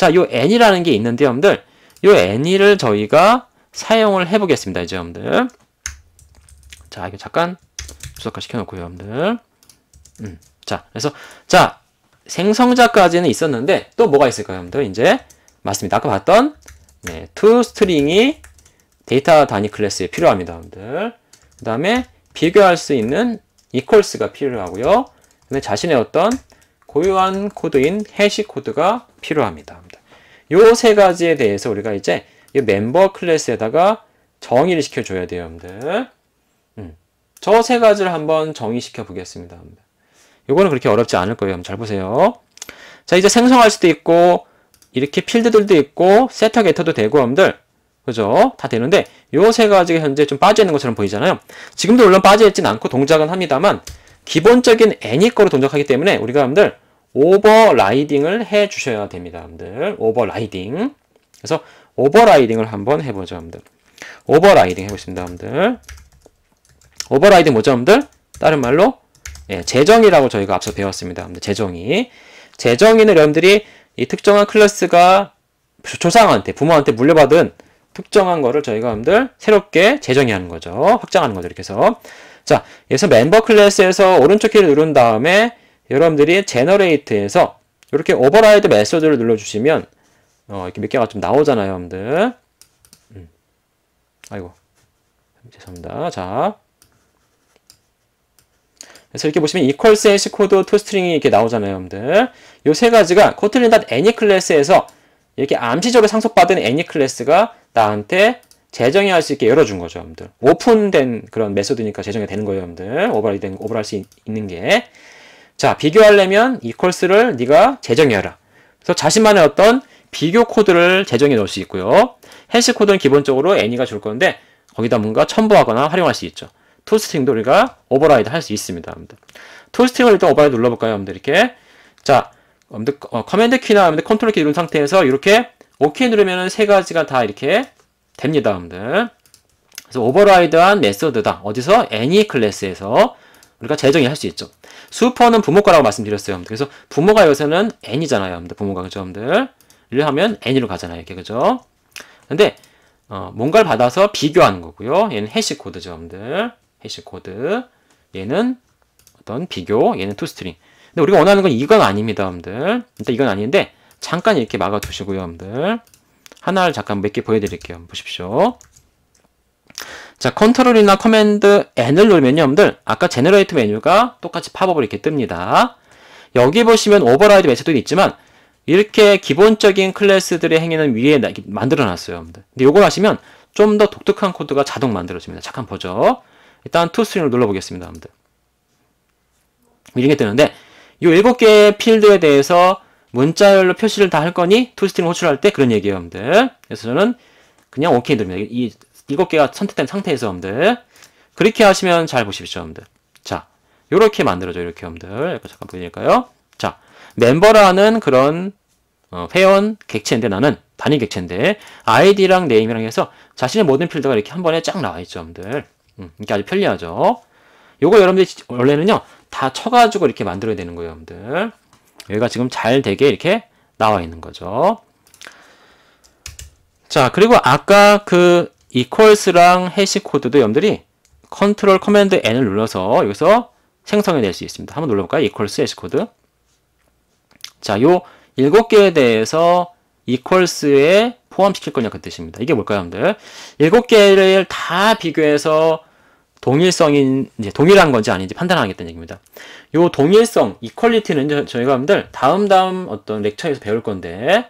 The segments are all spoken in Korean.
자, 요 n이라는 게 있는데 요 여러분들 요 n을 저희가 사용을 해보겠습니다. 이제 여러분들 자, 이거 잠깐 주석화 시켜놓고 여러분들 음, 자, 그래서 자 생성자까지는 있었는데 또 뭐가 있을까요, 여러분들? 이제 맞습니다. 아까 봤던 네, toString이 데이터 단위 클래스에 필요합니다, 여러분들. 그 다음에 비교할 수 있는 equals가 필요하고요. 근데 자신의 어떤 고유한 코드인 해시 코드가 필요합니다. 요세 가지에 대해서 우리가 이제 이 멤버 클래스에다가 정의를 시켜줘야 돼요, 여러분들. 음. 저 세 가지를 한번 정의시켜 보겠습니다. 요거는 그렇게 어렵지 않을 거예요. 한번 잘 보세요. 자, 이제 생성할 수도 있고, 이렇게 필드들도 있고, 세터 게터도 되고, 여러분들. 그죠? 다 되는데, 요 세 가지가 현재 좀 빠져있는 것처럼 보이잖아요. 지금도 물론 빠져있진 않고 동작은 합니다만, 기본적인 애니 거로 동작하기 때문에 우리가 여러분들 오버라이딩을 해 주셔야 됩니다. 여러분들. 오버라이딩. 그래서 오버라이딩을 한번 해보죠. 여러분들. 오버라이딩 해보겠습니다. 여러분들. 오버라이딩 뭐죠? 여러분들? 다른 말로 예, 재정이라고 저희가 앞서 배웠습니다. 여러분들. 재정이. 재정이는 여러분들이 이 특정한 클래스가 조상한테, 부모한테 물려받은 특정한 거를 저희가 여러분들 새롭게 재정의하는 거죠. 확장하는 거죠. 이렇게 해서. 자, 그래서 멤버 클래스에서 오른쪽 키를 누른 다음에 여러분들이 제너레이트에서 이렇게 오버라이드 메소드를 눌러주시면 어, 이렇게 몇 개가 좀 나오잖아요, 여러분들. 음. 아이고, 죄송합니다. 자, 그래서 이렇게 보시면 equals h 코드 toString이 이렇게 나오잖아요, 여러분들. 요 세 가지가 k o t l a n y 클래스에서 이렇게 암시적으로 상속받은 any 클래스가 나한테 재정의 할수 있게 열어준 거죠, 여러분들. 오픈된 그런 메소드니까 재정이 되는 거예요, 여러분들. 오버라이 된, 오버할 수 있는 게. 자, 비교하려면 이 콜스를 네가 재정의하라. 그래서 자신만의 어떤 비교 코드를 재정해 놓을 수 있고요. 해시 코드는 기본적으로 애니가 줄 건데 거기다 뭔가 첨부하거나 활용할 수 있죠. 툴스팅도 우리가 오버라이드 할 수 있습니다. 여 툴스팅을 일단 오버라이드 눌러볼까요? 여러분들 이렇게 자, 여러 어, 커맨드 키나 컨트롤 키 누른 상태에서 이렇게 OK 누르면 세 가지가 다 이렇게 됩니다. 여러분들. 그래서 오버라이드한 메소드다. 어디서? 애니 클래스에서 우리가 재정의할 수 있죠. 슈퍼는 부모과라고 말씀드렸어요. 그래서 부모가 요새는 n이잖아요. 부모가 그죠? 를 하면 n으로 가잖아요. 이렇게 그죠? 근데 어, 뭔가를 받아서 비교하는 거고요. 얘는 해시 코드죠, 여러분들. 해시 코드. 얘는 어떤 비교, 얘는 투스트링. 근데 우리가 원하는 건 이건 아닙니다, 여러분들. 일단 이건 아닌데 잠깐 이렇게 막아두시고요, 여러분들. 하나를 잠깐 몇 개 보여드릴게요. 보십시오. 자, 컨트롤이나 커맨드 N을 누르면요, 여러분들 아까 제너레이트 메뉴가 똑같이 팝업을 이렇게 뜹니다. 여기 보시면 오버라이드 매체도 있지만 이렇게 기본적인 클래스들의 행위는 위에 만들어놨어요, 여러분들. 근데 이걸 하시면 좀 더 독특한 코드가 자동 만들어집니다. 잠깐 보죠. 일단 투스트을 눌러보겠습니다, 여러분들. 이렇게 뜨는데 이 일곱 개의 필드에 대해서 문자열로 표시를 다 할 거니 투스팅 호출할 때 그런 얘기예요, 여러분들. 그래서 저는 그냥 OK 누릅니다. 이 일곱 개가 선택된 상태에서 여러분들. 그렇게 하시면 잘 보십시오, 여러분들. 자, 요렇게 만들어져 이렇게 여러분들. 잠깐 보이니까요. 자, 멤버라는 그런 어, 회원 객체인데 나는 단위 객체인데 아이디랑 네임이랑 해서 자신의 모든 필드가 이렇게 한 번에 쫙 나와 있죠, 여러분들. 음, 이게 아주 편리하죠. 요거 여러분들 원래는요 다 쳐가지고 이렇게 만들어야 되는 거예요, 여러분들. 여기가 지금 잘 되게 이렇게 나와 있는 거죠. 자, 그리고 아까 그 equals랑 해시 코드도 여러분들이 컨트롤 커맨드 N을 눌러서 여기서 생성해 낼수 있습니다. 한번 눌러볼까요? equals 해시 코드. 자, 요 일곱 개에 대해서 equals에 포함시킬 거냐 그 뜻입니다. 이게 뭘까요, 여러분들? 일곱 개를 다 비교해서 동일성인 이제 동일한 건지 아닌지 판단하겠다는 얘기입니다. 요 동일성, 이퀄리티는 저희가 여러분들 다음 다음 어떤 렉처에서 배울 건데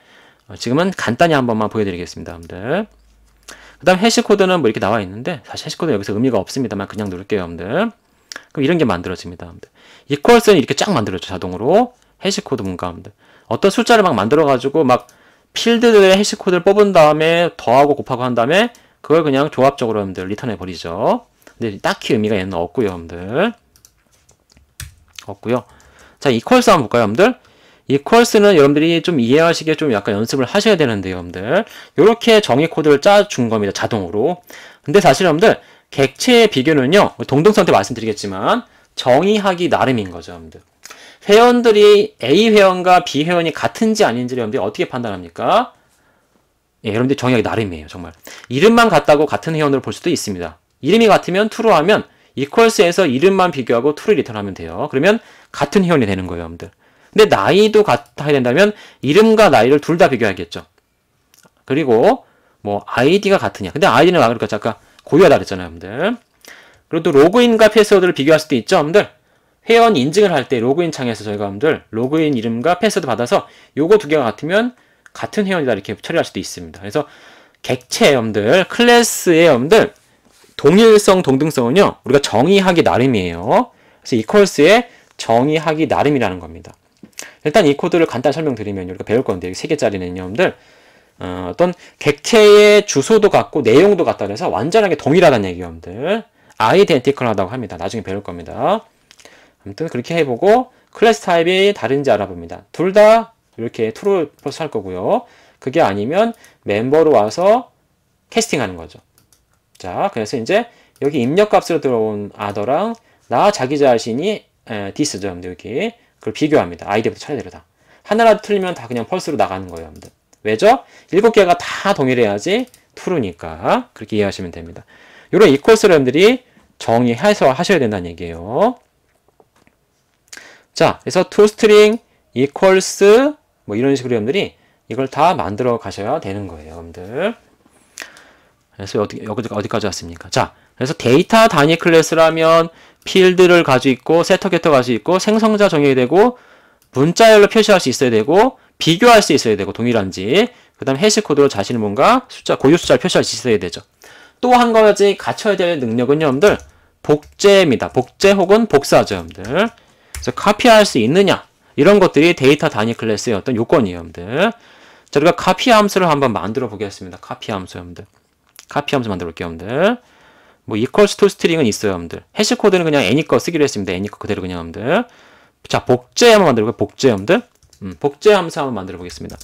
어, 지금은 간단히 한 번만 보여드리겠습니다, 여러분들. 그 다음 해시코드는 뭐 이렇게 나와 있는데 사실 해시코드 여기서 의미가 없습니다만 그냥 누를게요 여러분들 그럼 이런 게 만들어집니다 여러분들 이퀄스는 이렇게 쫙 만들어져 자동으로 해시코드 문과 여러분들 어떤 숫자를 막 만들어 가지고 막 필드들의 해시코드를 뽑은 다음에 더하고 곱하고 한 다음에 그걸 그냥 조합적으로 여러분들 리턴해 버리죠 근데 딱히 의미가 얘는 없고요 여러분들 없고요 자 이퀄스 한번 볼까요 여러분들 equals는 여러분들이 좀이해하시게좀 약간 연습을 하셔야 되는데 요 여러분들 이렇게 정의 코드를 짜 준 겁니다 자동으로 근데 사실 여러분들 객체의 비교는요 동등성 때 말씀드리겠지만 정의하기 나름인 거죠 여러분들 회원들이 A 회원과 B 회원이 같은지 아닌지를 여러분들이 어떻게 판단합니까? 예, 여러분들 정의하기 나름이에요 정말 이름만 같다고 같은 회원으로 볼 수도 있습니다 이름이 같으면 t r u e 하면 equals에서 이름만 비교하고 true를 리턴하면 돼요 그러면 같은 회원이 되는 거예요 여러분들 근데 나이도 같아야 된다면 이름과 나이를 둘 다 비교하겠죠. 그리고 뭐 아이디가 같으냐. 근데 아이디는 아까 잠깐 고유하다 그랬잖아요, 여러분들. 그리고 또 로그인과 패스워드를 비교할 수도 있죠, 여러분들. 회원 인증을 할 때 로그인 창에서 저희가 여러분들 로그인 이름과 패스워드 받아서 요거 두 개가 같으면 같은 회원이다 이렇게 처리할 수도 있습니다. 그래서 객체 여러분들, 클래스의 여러분들 동일성, 동등성은요 우리가 정의하기 나름이에요. 그래서 이퀄스의 정의하기 나름이라는 겁니다. 일단 이 코드를 간단히 설명드리면 우리가 배울 건데 세 개짜리 개념들 어, 떤 객체의 주소도 같고 내용도 같다 그래서 완전하게 동일하다는 얘기함들 아이덴티컬하다고 합니다. 나중에 배울 겁니다. 아무튼 그렇게 해보고 클래스 타입이 다른지 알아봅니다. 둘 다 이렇게 트루 플러스 할 거고요. 그게 아니면 멤버로 와서 캐스팅하는 거죠. 자, 그래서 이제 여기 입력값으로 들어온 아더랑 나 자기 자신이 디스죠. 여기 그걸 비교합니다. 아이디부터 차례대로 다. 하나라도 틀리면 다 그냥 펄스로 나가는 거예요. 여러분들. 왜죠? 일곱 개가 다 동일해야지 true니까 그렇게 이해하시면 됩니다. 이런 이퀄스를 여러분들이 정의해서 하셔야 된다는 얘기예요. 자, 그래서 toString, equals 뭐 이런 식으로 여러분들이 이걸 다 만들어 가셔야 되는 거예요. 여러분들. 그래서 어디, 어디, 어디까지 왔습니까? 자, 그래서 데이터 단위 클래스라면 필드를 가지고 있고 세터 캐터 가지고 있고 생성자 정의가 되고 문자열로 표시할 수 있어야 되고 비교할 수 있어야 되고 동일한지 그 다음 해시 코드로 자신이 뭔가 숫자 고유 숫자를 표시할 수 있어야 되죠. 또 한 가지 갖춰야 될 능력은 여러분들 복제입니다. 복제 혹은 복사죠 여러분들. 그래서 카피할 수 있느냐 이런 것들이 데이터 단위 클래스의 어떤 요건이에요 여러분들. 자, 우리가 카피 함수를 한번 만들어 보겠습니다. 카피 함수 여러분들. 카피 함수 만들어 볼게요 여러분들. 뭐 equals to string은 있어요, 여러분들. 해시 코드는 그냥 애니 거 쓰기로 했습니다. 애니 거 그대로 그냥 여러분들. 자, 복제 한번 만들고 복제 여러분들. 음, 복제 함수 한번 만들어 보겠습니다.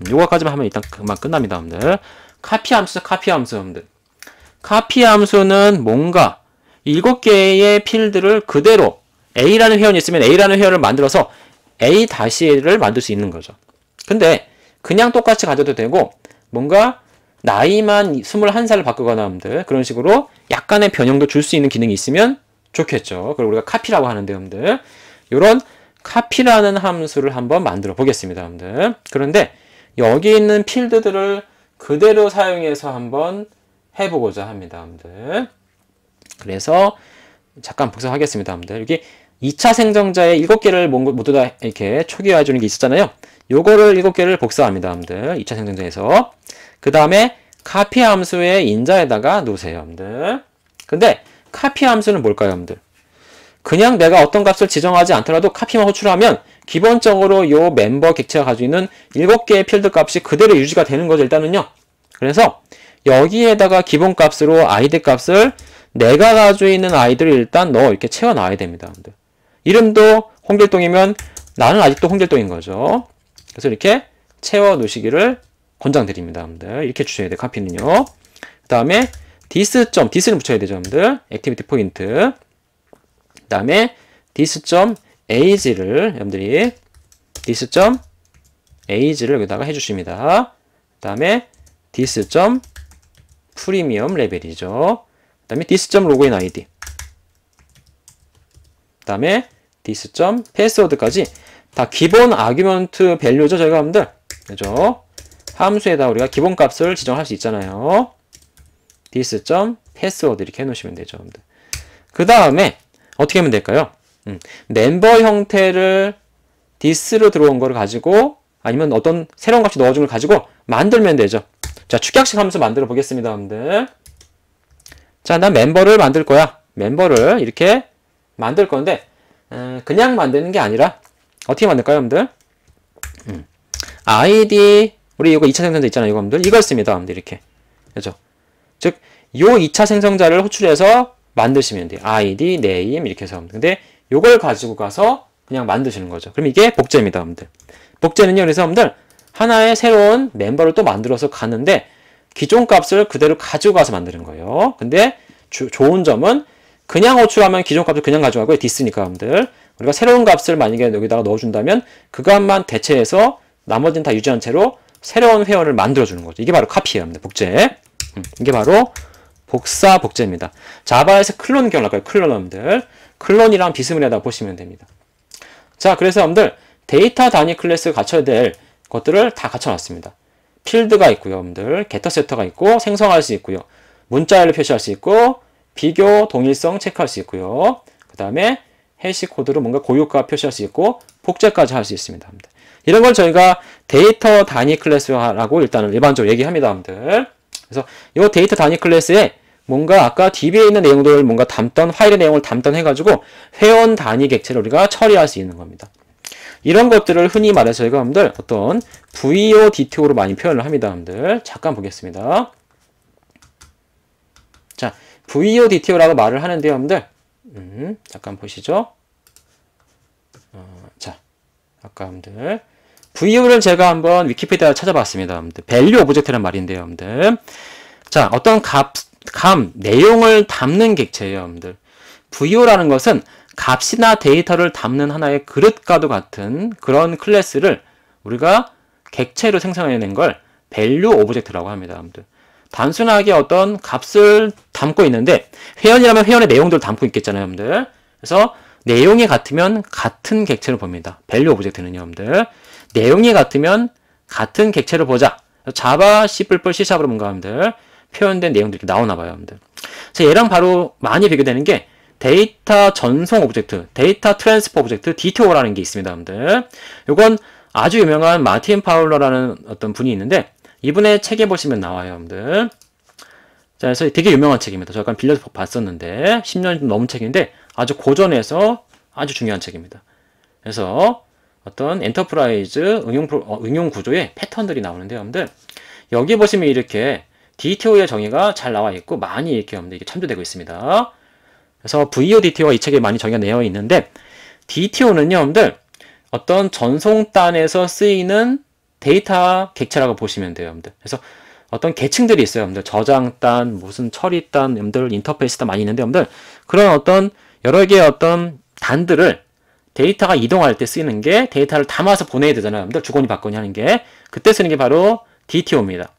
음, 요거까지만 하면 일단 그만 끝납니다, 여러분들. 카피 함수, 카피 함수 여러분들. 카피 함수는 뭔가 7개의 필드를 그대로 A라는 회원이 있으면 A라는 회원을 만들어서 A-를 만들 수 있는 거죠. 근데 그냥 똑같이 가져도 되고 뭔가 나이만 21살을 바꾸거나 여러들 그런 식으로 약간의 변형도 줄 수 있는 기능이 있으면 좋겠죠. 그리고 우리가 카피라고 하는데 여러분들 이런 카피라는 함수를 한번 만들어 보겠습니다. 여러분들 그런데 여기 있는 필드들을 그대로 사용해서 한번 해보고자 합니다. 여러분들 그래서 잠깐 복사하겠습니다. 여러분들 여기 2차 생성자의 7개를 모두 다 이렇게 초기화해주는 게 있었잖아요. 요거를 7개를 복사합니다. 여러분들 2차 생성자에서 그 다음에 카피 함수의 인자에다가 놓으세요, 여러분들. 근데 카피 함수는 뭘까요, 여러분들? 그냥 내가 어떤 값을 지정하지 않더라도 카피만 호출하면 기본적으로 요 멤버 객체가 가지고 있는 7개의 필드 값이 그대로 유지가 되는 거죠, 일단은요. 그래서 여기에다가 기본 값으로 아이디 값을 내가 가지고 있는 아이들을 일단 넣어 이렇게 채워놔야 됩니다. 이름도 홍길동이면 나는 아직도 홍길동인 거죠. 그래서 이렇게 채워 놓으시기를 권장드립니다, 여러분들. 이렇게 주셔야 돼요, 카피는요. 그 다음에 디스 점, 디스를 붙여야 되죠, 여러분들. 액티비티 포인트. 그 다음에 디스 점 age를 여러분들이 디스 점 age를 여기다가 해주십니다. 그 다음에 디스 점 프리미엄 레벨이죠. 그 다음에 디스 점 로그인 아이디. 그 다음에 디스 점 패스워드까지 다 기본 아규먼트 밸류죠, 저희가 여러분들. 그죠? 함수에다 우리가 기본값을 지정할 수 있잖아요. this. 패스워드 이렇게 해놓으시면 되죠. 그 다음에 어떻게 하면 될까요? 음, 멤버 형태를 this로 들어온 거를 가지고 아니면 어떤 새로운 값이 넣어준 걸 가지고 만들면 되죠. 자, 축약식 함수 만들어 보겠습니다, 여러분들. 자, 난 멤버를 만들 거야. 멤버를 이렇게 만들 건데 음, 그냥 만드는 게 아니라 어떻게 만들까요, 여러분들? 음, id 우리 이거 2차 생성자 있잖아요, 여러분들. 이걸 씁니다, 여러분들 이렇게. 그렇죠? 즉, 요 2차 생성자를 호출해서 만드시면 돼요. id, name 이렇게 해서 근데 요걸 가지고 가서 그냥 만드시는 거죠. 그럼 이게 복제입니다, 여러분들. 복제는요, 그래서 여러분들 하나의 새로운 멤버를 또 만들어서 가는데 기존 값을 그대로 가지고 가서 만드는 거예요. 근데 주, 좋은 점은 그냥 호출하면 기존 값을 그냥 가져가고 디스니까 여러분들 우리가 새로운 값을 만약에 여기다가 넣어준다면 그것만 대체해서 나머지는 다 유지한 채로 새로운 회원을 만들어주는 거죠. 이게 바로 카피예요. 복제. 음, 이게 바로 복사 복제입니다. 자바에서 클론 기억날까요? 클론 여러분들. 클론이랑 비스무리하다 보시면 됩니다. 자, 그래서 여러분들 데이터 단위 클래스 갖춰야 될 것들을 다 갖춰놨습니다. 필드가 있고요, 여러분들. 게터 세터가 있고 생성할 수 있고요. 문자열로 표시할 수 있고 비교 동일성 체크할 수 있고요. 그 다음에 해시 코드로 뭔가 고유가 표시할 수 있고 복제까지 할 수 있습니다. 이런 걸 저희가 데이터 단위 클래스라고 일단은 일반적으로 얘기합니다, 여러분들. 그래서 이 데이터 단위 클래스에 뭔가 아까 DB에 있는 내용들을 뭔가 담던 파일의 내용을 담던 해가지고 회원 단위 객체를 우리가 처리할 수 있는 겁니다. 이런 것들을 흔히 말해서 저희가 여러분들 어떤 VO, DTO로 많이 표현을 합니다, 여러분들. 잠깐 보겠습니다. 자, VO, DTO라고 말을 하는데요, 여러분들. 음, 잠깐 보시죠. 어, 자, 아까 여러분들 VU를 제가 한번 위키피디아를 찾아봤습니다. 여류 오브젝트란 말인데요. 여러분들. 자, 어떤 값, 감, 내용을 담는 객체예요. 여러분들. VU라는 것은 값이나 데이터를 담는 하나의 그릇과도 같은 그런 클래스를 우리가 객체로 생성해낸 걸 v 류 오브젝트라고 합니다. 여러분들. 단순하게 어떤 값을 담고 있는데 회원이라면 회원의 내용들을 담고 있겠잖아요. 여러분들. 그래서 내용이 같으면 같은 객체를 봅니다. v 류 오브젝트는요. 여러분들. 내용이 같으면 같은 객체를 보자. 자바, C++, C샵으로 뭔가 하면들 표현된 내용들이 나오나 봐요. 여러분들. 그래서 얘랑 바로 많이 비교되는 게 데이터 전송 오브젝트, 데이터 트랜스퍼 오브젝트, DTO라는 게 있습니다. 여러분들. 요건 아주 유명한 마틴 파울러라는 어떤 분이 있는데 이분의 책에 보시면 나와요. 여러분들. 자, 그래서 되게 유명한 책입니다. 저 약간 빌려서 봤었는데 1 0년 넘은 책인데 아주 고전에서 아주 중요한 책입니다. 그래서 어떤 엔터프라이즈 응용, 어, 응용 구조의 패턴들이 나오는데요. 여러분들 여기 보시면 이렇게 DTO의 정의가 잘 나와 있고 많이 이렇게 여러분들 이게 참조되고 있습니다. 그래서 VO DTO가 이 책에 많이 정의가 되어 있는데 DTO는요, 여러분들 어떤 전송단에서 쓰이는 데이터 객체라고 보시면 돼요, 여러분들. 그래서 어떤 계층들이 있어요, 여러분들. 저장단, 무슨 처리단, 여러분들 인터페이스단 많이 있는데, 여러분들 그런 어떤 여러 개의 어떤 단들을 데이터가 이동할 때 쓰이는 게 데이터를 담아서 보내야 되잖아요. 여러분들 주거니 받거니 하는 게 그때 쓰는 게 바로 DTO입니다.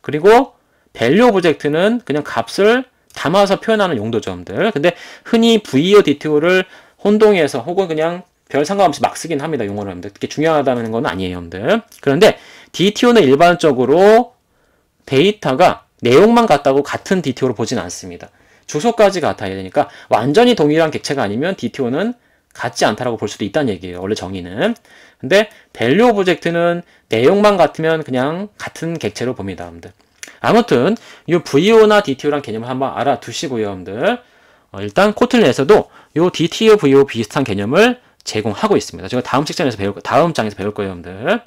그리고 밸류 오브젝트는 그냥 값을 담아서 표현하는 용도죠, 여러분들. 근데 흔히 VO DTO를 혼동해서 혹은 그냥 별 상관없이 막 쓰긴 합니다, 용어를 여러분들. 그게 중요하다는 건 아니에요, 여러분들. 그런데 DTO는 일반적으로 데이터가 내용만 같다고 같은 DTO로 보진 않습니다. 주소까지 같아야 되니까 완전히 동일한 객체가 아니면 DTO는 같지 않다라고 볼 수도 있다는 얘기예요. 원래 정의는. 근데 밸류 오브젝트는 내용만 같으면 그냥 같은 객체로 봅니다, 여러분들. 아무튼 이 VO나 DTO란 개념을 한번 알아두시고요, 여러분들. 어, 일단 코틀린에서도 이 DTO, VO 비슷한 개념을 제공하고 있습니다. 제가 다음 책장에서 배울 다음 장에서 배울 거예요, 여러분들.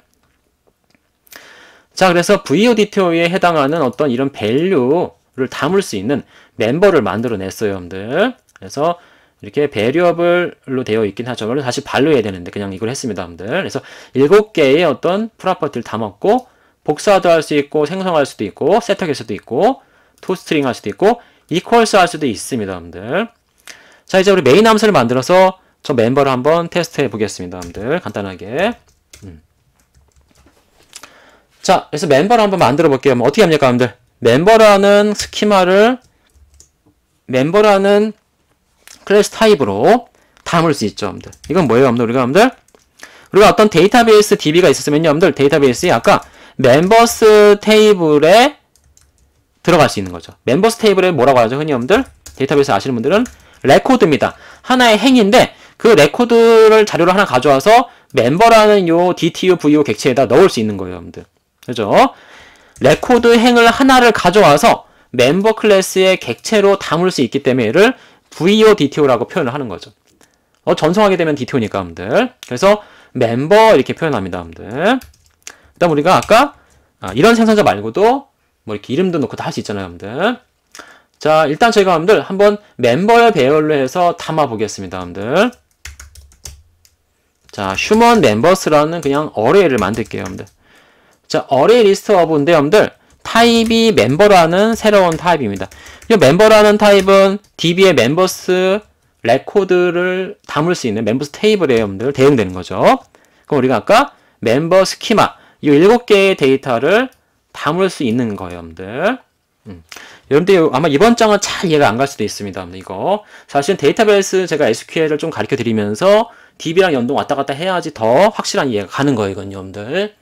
자, 그래서 VO, DTO에 해당하는 어떤 이런 밸류를 담을 수 있는 멤버를 만들어냈어요, 여러분들. 그래서 이렇게 배리어블로 되어 있긴 하죠. 물론 다시 발로 해야 되는데 그냥 이걸 했습니다, 여러분들. 그래서 일곱 개의 어떤 프로퍼티를 담았고 복사도 할 수 있고 생성할 수도 있고 세탁할 수도 있고 토스트링 할 수도 있고 equals 할 수도 있습니다, 여러분들. 자, 이제 우리 메인 함수를 만들어서 저 멤버를 한번 테스트해 보겠습니다, 여러분들. 간단하게. 음. 자, 그래서 멤버를 한번 만들어 볼게요. 어떻게 합니까, 여러분들? 멤버라는 스키마를 멤버라는 클래스 타입으로 담을 수 있죠, 여러분들. 이건 뭐예요, 여러분들? 우리가 여러분들? 우리가 어떤 데이터베이스 DB가 있었으면요, 여러분들 데이터베이스에 아까 멤버스 테이블에 들어갈 수 있는 거죠. 멤버스 테이블에 뭐라고 하죠, 흔히 여러분들? 데이터베이스 아시는 분들은 레코드입니다. 하나의 행인데 그 레코드를 자료를 하나 가져와서 멤버라는 요 DTU, VU 객체에다 넣을 수 있는 거예요, 여러분들. 그죠? 레코드 행을 하나를 가져와서 멤버 클래스의 객체로 담을 수 있기 때문에 얘를 VO DTO라고 표현을 하는 거죠. 어, 전송하게 되면 DTO니까, 여러분들. 그래서 멤버 이렇게 표현합니다, 여러분들. 그다음 우리가 아까 아, 이런 생산자 말고도 뭐 이렇게 이름도 넣고 다 할 수 있잖아요, 여러분들. 자, 일단 저희가 여러분들 한번 멤버의 배열로 해서 담아 보겠습니다, 여러분들. 자, 휴먼 멤버스라는 그냥 어레이를 만들게요, 여러분들. 자, 어레이 리스트 어브인데, 여러분들. 타입이 멤버라는 새로운 타입입니다. 이 멤버라는 타입은 DB의 멤버스 레코드를 담을 수 있는 멤버스 테이블에 여러분들 대응되는 거죠. 그럼 우리가 아까 멤버 스키마 이 일곱 개의 데이터를 담을 수 있는 거예요, 여러분들. 음. 여러분들 아마 이번 장은 잘 이해가 안 갈 수도 있습니다. 이거 사실 데이터베이스 제가 SQL을 좀 가르쳐 드리면서 DB랑 연동 왔다 갔다 해야지 더 확실한 이해가 가는 거예요, 이건 여러분들.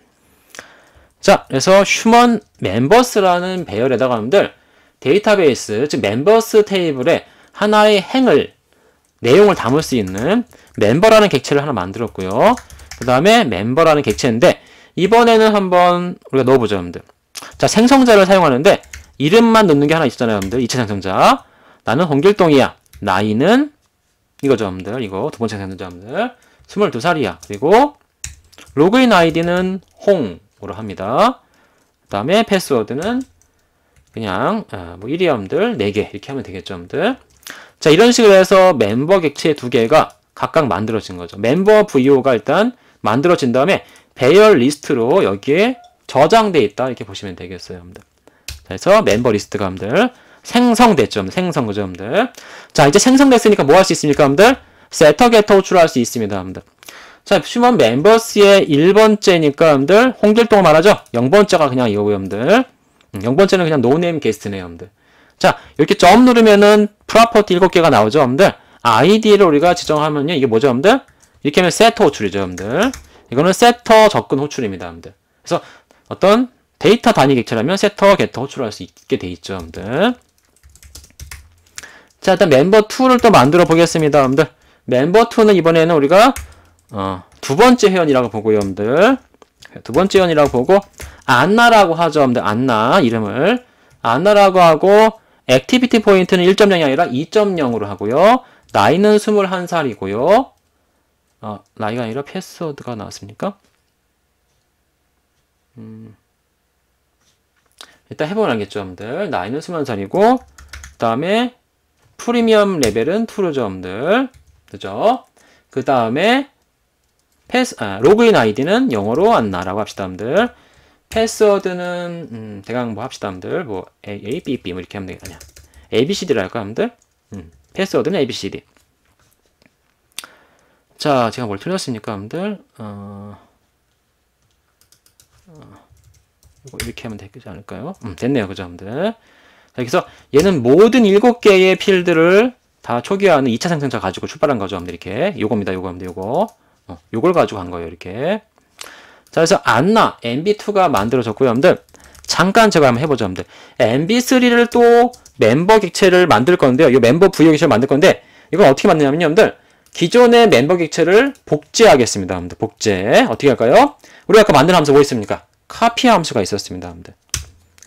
자, 그래서 휴먼 멤버스라는 배열에다가 여러분들 데이터베이스, 즉 멤버스 테이블에 하나의 행을 내용을 담을 수 있는 멤버라는 객체를 하나 만들었고요. 그 다음에 멤버라는 객체인데 이번에는 한번 우리가 넣어보죠, 여러분들. 자, 생성자를 사용하는데 이름만 넣는 게 하나 있잖아요 여러분들. 2차 생성자. 나는 홍길동이야. 나이는 이거죠, 여러분들. 이거 두 번째 생성자, 여러분들. 22살이야. 그리고 로그인 아이디는 홍. 로 합니다. 그 다음에 패스워드는 그냥 아, 뭐 1위함들 4개 이렇게 하면 되겠죠. 여들자 이런 식으로 해서 멤버 객체 2 개가 각각 만들어진 거죠. 멤버 VO가 일단 만들어진 다음에 배열 리스트로 여기에 저장되어 있다 이렇게 보시면 되겠어요. 여 그래서 멤버 리스트가 여들 생성됐죠. 생성 그죠, 여들 자, 이제 생성됐으니까 뭐 할 수 있습니까, 여들 세터 게터 호출할 수 있습니다, 여들 자, 보시면 멤버스의 1번째니까 여러분들 홍길동 말하죠? 0번째가 그냥 이거고요, 여러분들. 0번째는 음, 그냥 노네임 게스트네요, 여러분들. 자, 이렇게 점 누르면은 프로퍼티 7개가 나오죠, 여러분들. 아, 아이디를 우리가 지정하면요. 이게 뭐죠, 여러분들? 이렇게 하면 세터 호출이죠, 여러분들. 이거는 세터 접근 호출입니다, 여러분들. 그래서 어떤 데이터 단위 객체라면 세터, 게터 호출할 수 있게 돼 있죠, 여러분들. 자, 일단 멤버 2를 또 만들어 보겠습니다, 여러분들. 멤버 2는 이번에는 우리가 어, 두 번째 회원이라고 보고요, 여러분들. 두 번째 회원이라고 보고 안나라고 하죠, 여러분들. 안나 이름을 안나라고 하고 액티비티 포인트는 1.0이 아니라 2.0으로 하고요. 나이는 21살이고요. 어, 나이가 아니라 패스워드가 나왔습니까? 음. 일단 해보면 알겠죠, 여러분들. 나이는 21살이고 그 다음에 프리미엄 레벨은 2로 점들. 그죠? 그 다음에 패스, 아, 로그인 아이디는 영어로 안나라고 합시다, 여러분들. 패스워드는, 음, 대강 뭐 합시다, 여러분들. 뭐, A, A, B, B, 뭐 이렇게 하면 되겠냐. ABCD로 할까, 여러분들? 음, 패스워드는 ABCD. 자, 제가 뭘 틀렸습니까, 여러분들? 어, 어, 뭐 이렇게 하면 되지 겠 않을까요? 음, 됐네요, 그죠, 여러분들? 그래서 얘는 모든 7개의 필드를 다 초기화하는 2차 생성자 가지고 출발한 거죠. 여러분들 이렇게 요겁니다. 요거 여러분들 요거. 어, 요걸 가지고 한 거예요. 이렇게. 자, 그래서 안나 MB2가 만들어졌고요. 여러분들 잠깐 제가 한번 해보죠. 여러분들 MB3를 또 멤버 객체를 만들 건데요. 이 멤버 부여 객체를 만들 건데 이걸 어떻게 만드냐면요. 여러분들 기존의 멤버 객체를 복제하겠습니다. 여러분들 복제 어떻게 할까요? 우리가 아까 만든 함수 뭐 있습니까? 카피 함수가 있었습니다. 여러분들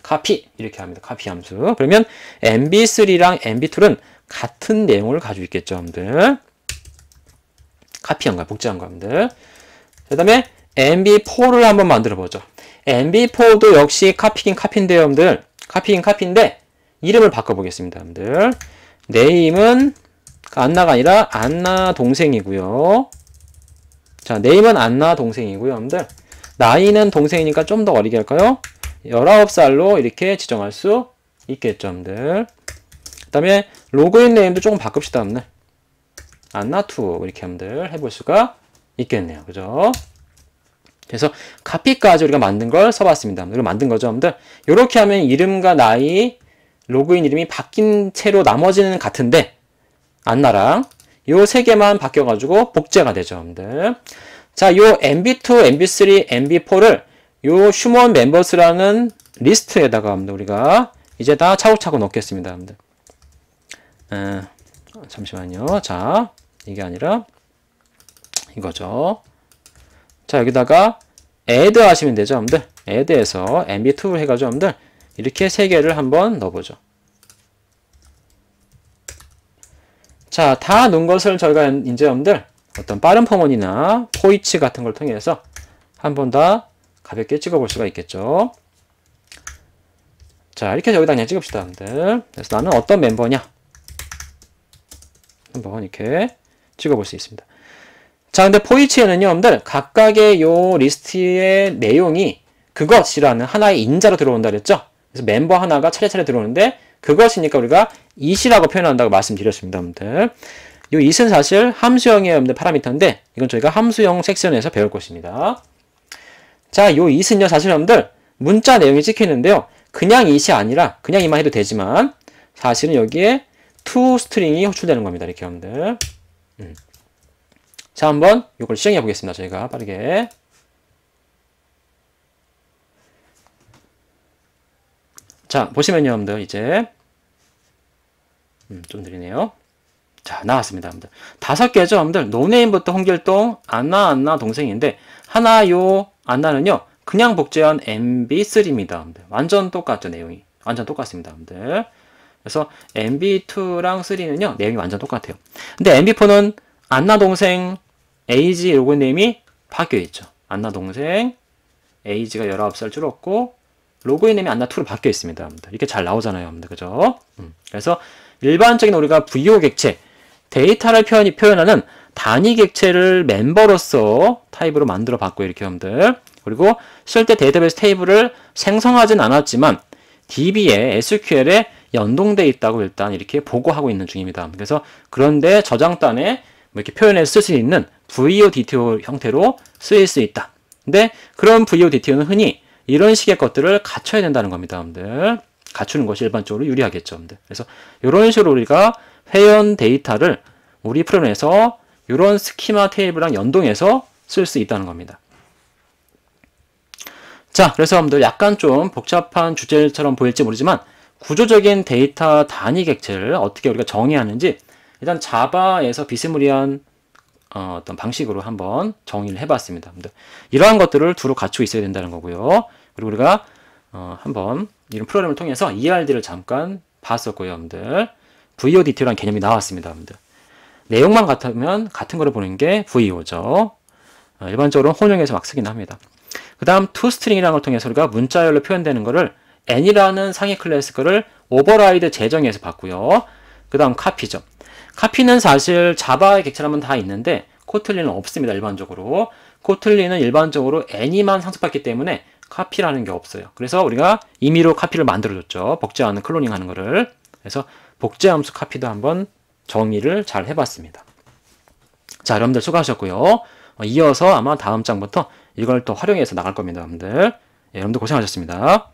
카피 이렇게 합니다. 카피 함수 그러면 MB3랑 MB2는 같은 내용을 가지고 있겠죠. 여러분들 카피한 거야, 복제한 거야들. 그 다음에 MB4를 한번 만들어 보죠. MB4도 역시 카피긴 카피인데요, 여러분들. 카피긴 카피인데 이름을 바꿔보겠습니다, 여러분들. 네임은 안나가 아니라 안나 동생이고요. 자, 네임은 안나 동생이고요, 여러분들. 나이는 동생이니까 좀 더 어리게 할까요? 19살로 이렇게 지정할 수 있겠죠, 여러분들. 그 다음에 로그인 네임도 조금 바꿉시다, 여러분들. 안나 투 이렇게 함들 해볼 수가 있겠네요. 그죠? 그래서 카피까지 우리가 만든 걸 써봤습니다. 이걸 만든 거죠, 여러분들. 이렇게 하면 이름과 나이, 로그인 이름이 바뀐 채로 나머지는 같은데 안나랑 요 세 개만 바뀌어가지고 복제가 되죠, 여러분들. 자, 요 MB2, MB3, MB4를 요 휴먼 멤버스라는 리스트에다가 우리가 이제 다 차곡차곡 넣겠습니다, 여러분들. 음. 잠시만요. 자, 이게 아니라 이거죠. 자, 여기다가 add 하시면 되죠, 여러분들. add에서 mb2를 해가지고 여러분들 이렇게 세 개를 한번 넣어보죠. 자, 다 넣은 것을 저희가 이제 여러분들 어떤 빠른 포문이나 포이치 같은 걸 통해서 한 번 더 가볍게 찍어볼 수가 있겠죠. 자, 이렇게 여기다 그냥 찍읍시다, 여러분들. 그래서 나는 어떤 멤버냐? 한번 이렇게 찍어볼 수 있습니다. 자, 근데 포이치에는요, 여러분들 각각의 요 리스트의 내용이 그것이라는 하나의 인자로 들어온다 그랬죠? 그래서 멤버 하나가 차례차례 들어오는데 그것이니까 우리가 이시라고 표현한다고 말씀드렸습니다, 여러분들. 요 이은 사실 함수형의 여러분들 파라미터인데 이건 저희가 함수형 섹션에서 배울 것입니다. 자, 요 이은요 사실 여러분들 문자 내용이 찍혀 있는데요. 그냥 이시 아니라 그냥 이만 해도 되지만 사실은 여기에 투 스트링이 호출되는 겁니다. 이렇게 여러분들. 음. 자, 한번 이걸 시행해 보겠습니다. 저희가 빠르게. 자, 보시면요, 여러분들. 이제 음, 좀 느리네요. 자, 나왔습니다, 여러분들. 다섯 개죠, 여러분들. 노네임부터 홍길동, 안나, 안나 동생인데 하나, 요, 안나는요. 그냥 복제한 MB3입니다, 여러분들. 완전 똑같죠, 내용이. 완전 똑같습니다, 여러분들. 그래서 MB2랑 3는요, 내용이 완전 똑같아요. 근데 MB4는 안나 동생 에이지 로그인네임이 바뀌어 있죠. 안나 동생 에이지가 19살 줄었고 로그인네임이 안나2로 바뀌어 있습니다. 이렇게 잘 나오잖아요. 그죠? 음. 그래서 일반적인 우리가 VO 객체, 데이터를 표현이 표현하는 단위 객체를 멤버로서 타입으로 만들어 봤고 이렇게 여러분들. 그리고 실제 데이터베이스 테이블을 생성하진 않았지만 DB에 SQL에 연동돼 있다고 일단 이렇게 보고하고 있는 중입니다. 그래서 그런데 저장단에 뭐 이렇게 표현해서 쓸 수 있는 VODTO 형태로 쓰일 수 있다. 근데 그런 VODTO는 흔히 이런 식의 것들을 갖춰야 된다는 겁니다. 여러분들. 갖추는 것이 일반적으로 유리하겠죠. 여러분들. 그래서 이런 식으로 우리가 회원 데이터를 우리 프로그램에서 이런 스키마 테이블랑 이 연동해서 쓸 수 있다는 겁니다. 자, 그래서 여러분들 약간 좀 복잡한 주제처럼 보일지 모르지만 구조적인 데이터 단위 객체를 어떻게 우리가 정의하는지 일단 자바에서 비스무리한 어, 떤 방식으로 한번 정의를 해봤습니다. 이러한 것들을 두루 갖추고 있어야 된다는 거고요. 그리고 우리가 어, 한번 이런 프로그램을 통해서 ERD를 잠깐 봤었고요, 여러분들. VODT라는 개념이 나왔습니다, 여러분들. 내용만 같으면 같은 거를 보는 게 VO죠. 어, 일반적으로 혼용해서 막 쓰긴 합니다. 그 다음 투스트링이라는 걸 통해서 우리가 문자열로 표현되는 거를 n이라는 상위 클래스를 오버라이드 재정에서 봤고요. 그 다음 카피죠. 카피는 사실 자바의 객체라면 다 있는데 코틀리는 없습니다. 일반적으로. 코틀리는 일반적으로 n이만 상속받기 때문에 카피라는 게 없어요. 그래서 우리가 임의로 카피를 만들어줬죠. 복제하는 클로닝하는 거를. 그래서 복제 함수 카피도 한번 정의를 잘 해봤습니다. 자, 여러분들 수고하셨고요. 어, 이어서 아마 다음 장부터 이걸 또 활용해서 나갈 겁니다, 여러분들. 예, 여러분들 고생하셨습니다.